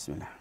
Bismillah.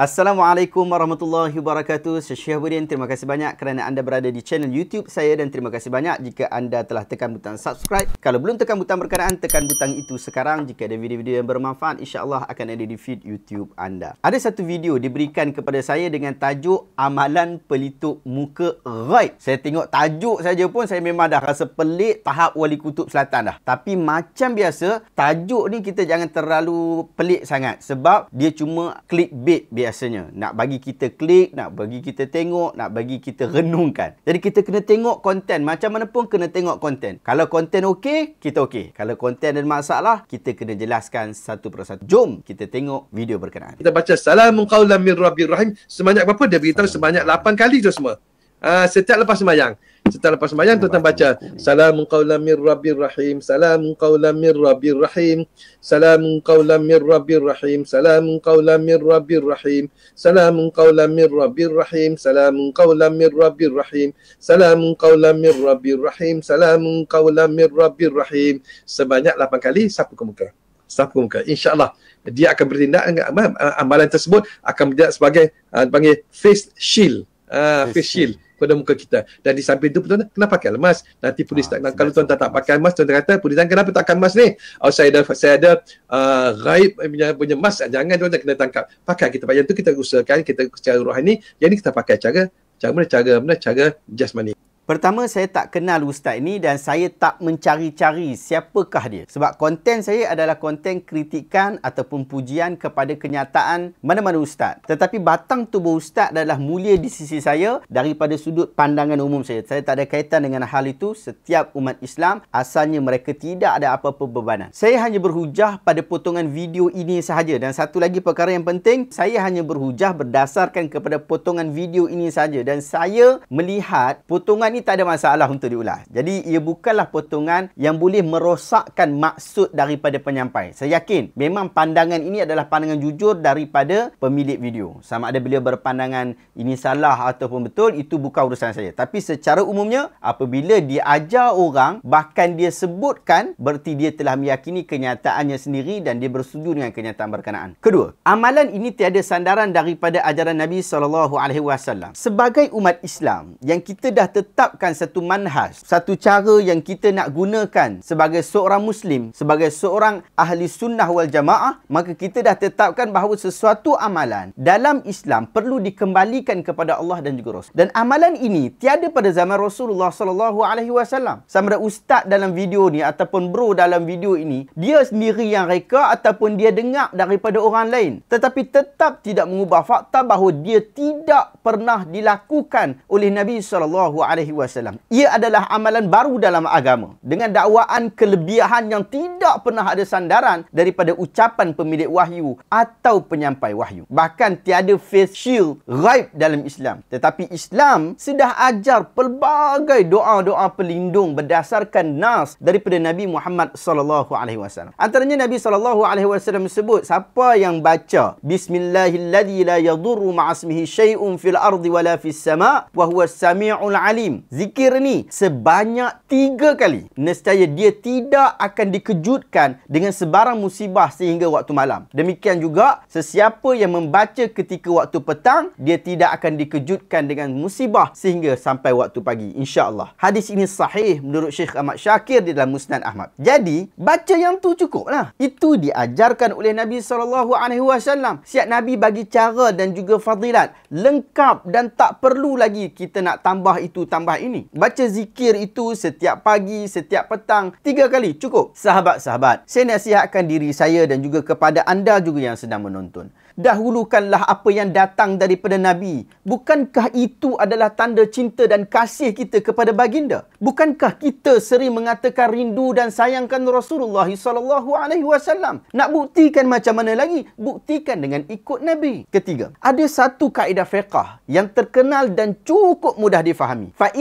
Assalamualaikum warahmatullahi wabarakatuh. Saya Syekh Terima kasih banyak kerana anda berada di channel YouTube saya dan terima kasih banyak jika anda telah tekan butang subscribe. Kalau belum tekan butang berkenaan, tekan butang itu sekarang jika ada video-video yang bermanfaat, insya-Allah akan ada di feed YouTube anda. Ada satu video diberikan kepada saya dengan tajuk amalan pelitup muka ghaib. Saya tengok tajuk saja pun saya memang dah rasa pelik tahap wali kutub selatan dah. Tapi macam biasa, tajuk ni kita jangan terlalu pelik sangat sebab dia cuma clickbait biasa biasanya nak bagi kita klik nak bagi kita tengok nak bagi kita renungkan jadi kita kena tengok konten macam mana pun kena tengok konten kalau konten okey kita okey kalau konten ada masalah kita kena jelaskan satu per satu. jom kita tengok video berkenaan kita baca salamun qaulan min rabbir rahim sebanyak berapa dia beritahu sebanyak 8 kali tu semua Ah setiap lepas sembahyang. setiap lepas sembahyang tuan-tuan baca salamun qaulam mir rabbir rahim Salam qaulam mir rabbir rahim Salam qaulam mir rabbir rahim Salam qaulam mir rabbir rahim Salam qaulam mir rabbir rahim Salam qaulam mir rabbir rahim Salam qaulam mir rabbir rahim Salam qaulam mir rabbir rahim sebanyak 8 kali sapu ke muka sapu ke muka insyaallah dia akan bertindak ah, amalan tersebut akan menjadi sebagai uh, ah, panggil face shield ah, face shield pada muka kita. Dan di samping itu tuan kenapa pakai emas? Nanti polis ah, tak kalau tuan tak, tak pakai emas, tuan kata polis tanya kenapa takkan pakai emas ni? Oh saya ada saya ada uh, raib eh, punya punya emas. Jangan tuan kena tangkap. Pakai kita pakai itu kita usahakan kita secara rohani. Yang ini kita pakai cara cara mana cara mana cara just money. Pertama, saya tak kenal ustaz ni dan saya tak mencari-cari siapakah dia. Sebab konten saya adalah konten kritikan ataupun pujian kepada kenyataan mana-mana ustaz. Tetapi batang tubuh ustaz adalah mulia di sisi saya daripada sudut pandangan umum saya. Saya tak ada kaitan dengan hal itu. Setiap umat Islam asalnya mereka tidak ada apa-apa bebanan. Saya hanya berhujah pada potongan video ini sahaja. Dan satu lagi perkara yang penting, saya hanya berhujah berdasarkan kepada potongan video ini sahaja. Dan saya melihat potongan ini ini tak ada masalah untuk diulas. Jadi ia bukanlah potongan yang boleh merosakkan maksud daripada penyampai. Saya yakin memang pandangan ini adalah pandangan jujur daripada pemilik video. Sama ada beliau berpandangan ini salah ataupun betul, itu bukan urusan saya. Tapi secara umumnya, apabila dia ajar orang, bahkan dia sebutkan, berarti dia telah meyakini kenyataannya sendiri dan dia bersetuju dengan kenyataan berkenaan. Kedua, amalan ini tiada sandaran daripada ajaran Nabi SAW. Sebagai umat Islam yang kita dah tetap tetapkan satu manhaj, satu cara yang kita nak gunakan sebagai seorang Muslim, sebagai seorang ahli sunnah wal jamaah, maka kita dah tetapkan bahawa sesuatu amalan dalam Islam perlu dikembalikan kepada Allah dan juga Rasul. Dan amalan ini tiada pada zaman Rasulullah sallallahu alaihi wasallam. Sama ada ustaz dalam video ni ataupun bro dalam video ini, dia sendiri yang reka ataupun dia dengar daripada orang lain. Tetapi tetap tidak mengubah fakta bahawa dia tidak pernah dilakukan oleh Nabi sallallahu alaihi wasallam. Ia adalah amalan baru dalam agama dengan dakwaan kelebihan yang tidak pernah ada sandaran daripada ucapan pemilik wahyu atau penyampai wahyu. Bahkan tiada face shield ghaib dalam Islam. Tetapi Islam sudah ajar pelbagai doa-doa pelindung berdasarkan nas daripada Nabi Muhammad sallallahu alaihi wasallam. Antaranya Nabi sallallahu alaihi wasallam sebut siapa yang baca bismillahilladzi la yadurru ma'asmihi syai'un fil ardi wala fis sama' wa huwa samiul alim zikir ni sebanyak tiga kali. Nescaya dia tidak akan dikejutkan dengan sebarang musibah sehingga waktu malam. Demikian juga, sesiapa yang membaca ketika waktu petang, dia tidak akan dikejutkan dengan musibah sehingga sampai waktu pagi. InsyaAllah. Hadis ini sahih menurut Syekh Ahmad Syakir di dalam Musnad Ahmad. Jadi, baca yang tu cukup. cukuplah. Itu diajarkan oleh Nabi SAW. Siap Nabi bagi cara dan juga fadilat. Lengkap dan tak perlu lagi kita nak tambah itu, tambah selepas ini. Baca zikir itu setiap pagi, setiap petang, tiga kali cukup. Sahabat-sahabat, saya nasihatkan diri saya dan juga kepada anda juga yang sedang menonton dahulukanlah apa yang datang daripada Nabi. Bukankah itu adalah tanda cinta dan kasih kita kepada baginda? Bukankah kita sering mengatakan rindu dan sayangkan Rasulullah SAW? Nak buktikan macam mana lagi? Buktikan dengan ikut Nabi. Ketiga, ada satu kaedah fiqah yang terkenal dan cukup mudah difahami. Fa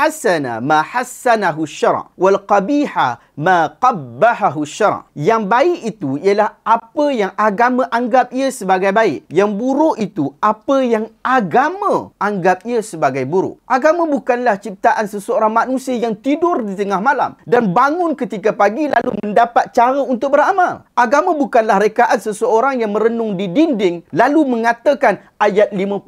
hasana ma hassanahu syara' wal qabiha ma qabbahahu syara. Yang baik itu ialah apa yang agama anggap ia sebagai baik. Yang buruk itu apa yang agama anggap ia sebagai buruk. Agama bukanlah ciptaan seseorang manusia yang tidur di tengah malam dan bangun ketika pagi lalu mendapat cara untuk beramal. Agama bukanlah rekaan seseorang yang merenung di dinding lalu mengatakan ayat 58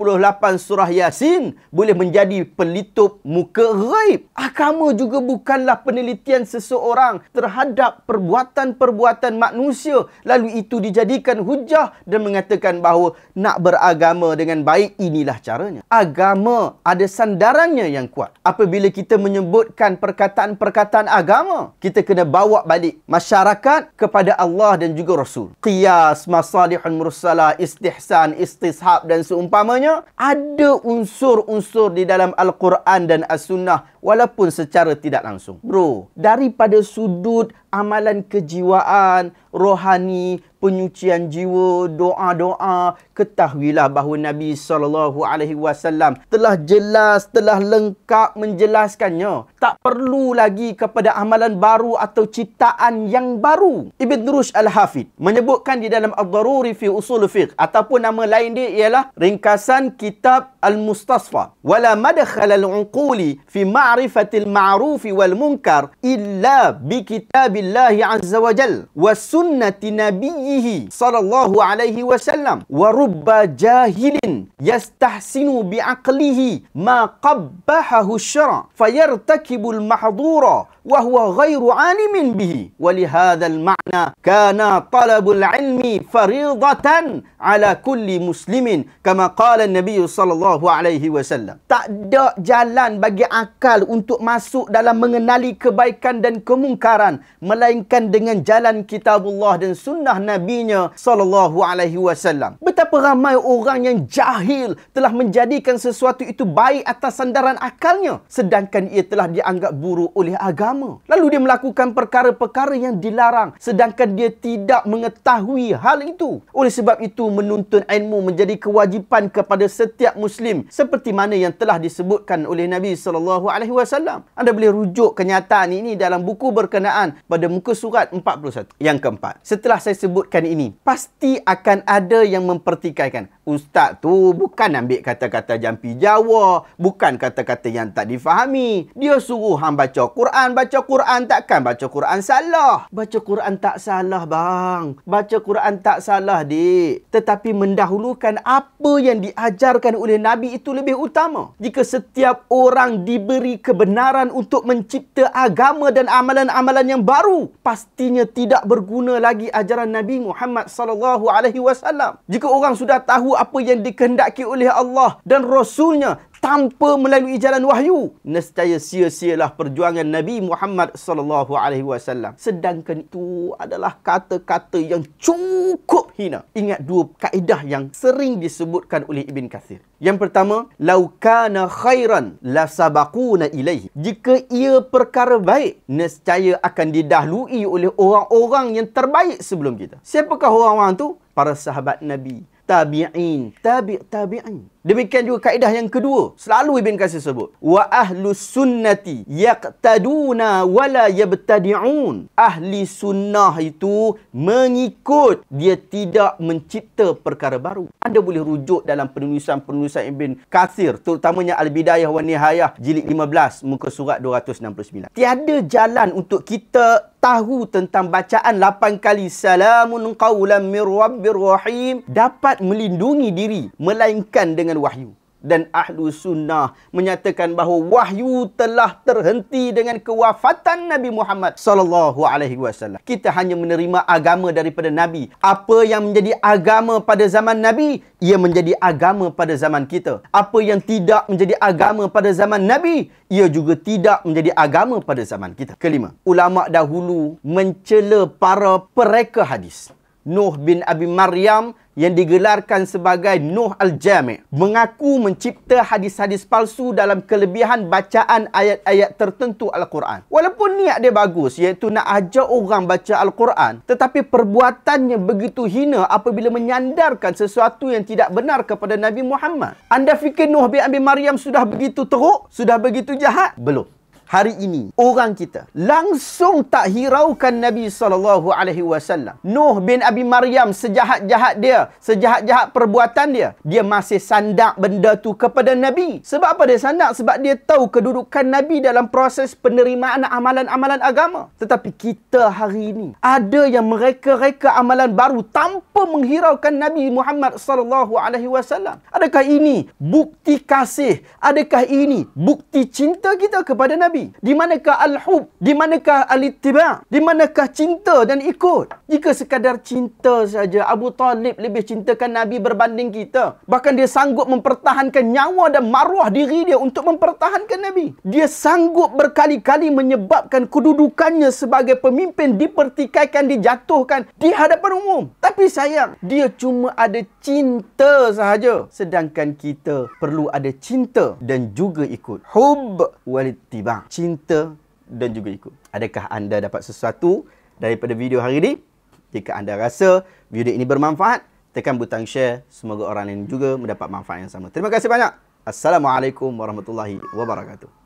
surah Yasin boleh menjadi pelitup muka ghaib. Agama juga bukanlah penelitian seseorang menentang terhadap perbuatan-perbuatan manusia lalu itu dijadikan hujah dan mengatakan bahawa nak beragama dengan baik inilah caranya. Agama ada sandarannya yang kuat. Apabila kita menyebutkan perkataan-perkataan agama, kita kena bawa balik masyarakat kepada Allah dan juga Rasul. Qiyas, masalihun mursalah, istihsan, istishab dan seumpamanya, ada unsur-unsur di dalam Al-Quran dan As-Sunnah walaupun secara tidak langsung. Bro, daripada su Dude. amalan kejiwaan, rohani, penyucian jiwa, doa-doa, ketahuilah bahawa Nabi sallallahu alaihi wasallam telah jelas, telah lengkap menjelaskannya. Tak perlu lagi kepada amalan baru atau ciptaan yang baru. Ibn Rushd al hafid menyebutkan di dalam Ad-Daruri fi Usul Fiqh ataupun nama lain dia ialah ringkasan kitab Al-Mustasfa. Wala madkhal al-unquli fi ma'rifatil ma'ruf wal munkar illa bi kitab kitabillah azza wa jal wa sunnati nabiyyih sallallahu alaihi wasallam wa rubba jahilin yastahsinu bi aqlihi ma qabbahahu syara fayartakibul mahdura wa huwa ghairu alimin bihi wa li hadzal ma'na kana talabul ilmi faridatan ala kulli muslimin kama qala nabiy sallallahu alaihi wasallam tak ada jalan bagi akal untuk masuk dalam mengenali kebaikan dan kemungkaran melainkan dengan jalan kitabullah dan sunnah nabinya sallallahu alaihi wasallam betapa ramai orang yang jahil telah menjadikan sesuatu itu baik atas sandaran akalnya sedangkan ia telah dianggap buruk oleh agama lalu dia melakukan perkara-perkara yang dilarang sedangkan dia tidak mengetahui hal itu oleh sebab itu menuntun ilmu menjadi kewajipan kepada setiap muslim seperti mana yang telah disebutkan oleh Nabi sallallahu alaihi wasallam anda boleh rujuk kenyataan ini dalam buku berkenaan pada muka surat 41 yang keempat setelah saya sebutkan ini pasti akan ada yang mempertikaikan ustaz tu bukan ambil kata-kata jampi jawa bukan kata-kata yang tak difahami dia suruh hang baca Quran baca Quran takkan baca Quran salah baca Quran tak salah bang baca Quran tak salah dik tetapi mendahulukan apa yang diajarkan oleh nabi itu lebih utama jika setiap orang diberi kebenaran untuk mencipta agama dan amalan-amalan yang baru baru pastinya tidak berguna lagi ajaran Nabi Muhammad sallallahu alaihi wasallam. Jika orang sudah tahu apa yang dikehendaki oleh Allah dan rasulnya, tanpa melalui jalan wahyu nescaya sia-sialah perjuangan Nabi Muhammad sallallahu alaihi wasallam sedangkan itu adalah kata-kata yang cukup hina ingat dua kaedah yang sering disebutkan oleh Ibn Kathir yang pertama laukana khairan la lasabaquna ilaihi jika ia perkara baik nescaya akan didahului oleh orang-orang yang terbaik sebelum kita siapakah orang-orang tu para sahabat Nabi tabi'in. Tabi' tabi'in. Demikian juga kaedah yang kedua. Selalu Ibn Qasir sebut. Wa ahlu sunnati yaqtaduna wala yabtadi'un. Ahli sunnah itu mengikut. Dia tidak mencipta perkara baru. Anda boleh rujuk dalam penulisan-penulisan Ibn Qasir. Terutamanya Al-Bidayah wa Nihayah jilid 15 muka surat 269. Tiada jalan untuk kita tahu tentang bacaan 8 kali salamun qawlam mir rahim dapat dapat melindungi diri melainkan dengan wahyu. Dan Ahlu Sunnah menyatakan bahawa wahyu telah terhenti dengan kewafatan Nabi Muhammad sallallahu alaihi wasallam. Kita hanya menerima agama daripada Nabi. Apa yang menjadi agama pada zaman Nabi, ia menjadi agama pada zaman kita. Apa yang tidak menjadi agama pada zaman Nabi, ia juga tidak menjadi agama pada zaman kita. Kelima, ulama dahulu mencela para pereka hadis. Nuh bin Abi Maryam yang digelarkan sebagai Nuh Al-Jami' mengaku mencipta hadis-hadis palsu dalam kelebihan bacaan ayat-ayat tertentu Al-Quran. Walaupun niat dia bagus iaitu nak ajak orang baca Al-Quran tetapi perbuatannya begitu hina apabila menyandarkan sesuatu yang tidak benar kepada Nabi Muhammad. Anda fikir Nuh bin Abi Maryam sudah begitu teruk? Sudah begitu jahat? Belum hari ini orang kita langsung tak hiraukan Nabi sallallahu alaihi wasallam. Nuh bin Abi Maryam sejahat-jahat dia, sejahat-jahat perbuatan dia, dia masih sandak benda tu kepada Nabi. Sebab apa dia sandak? Sebab dia tahu kedudukan Nabi dalam proses penerimaan amalan-amalan agama. Tetapi kita hari ini ada yang mereka-reka amalan baru tanpa menghiraukan Nabi Muhammad sallallahu alaihi wasallam. Adakah ini bukti kasih? Adakah ini bukti cinta kita kepada Nabi Nabi? Di manakah al-hub? Di manakah al-ittiba'? Di manakah cinta dan ikut? Jika sekadar cinta saja, Abu Talib lebih cintakan Nabi berbanding kita. Bahkan dia sanggup mempertahankan nyawa dan maruah diri dia untuk mempertahankan Nabi. Dia sanggup berkali-kali menyebabkan kedudukannya sebagai pemimpin dipertikaikan, dijatuhkan di hadapan umum. Tapi sayang, dia cuma ada cinta sahaja. Sedangkan kita perlu ada cinta dan juga ikut. Hub walittibah cinta dan juga ikut. Adakah anda dapat sesuatu daripada video hari ini? Jika anda rasa video ini bermanfaat, tekan butang share. Semoga orang lain juga mendapat manfaat yang sama. Terima kasih banyak. Assalamualaikum warahmatullahi wabarakatuh.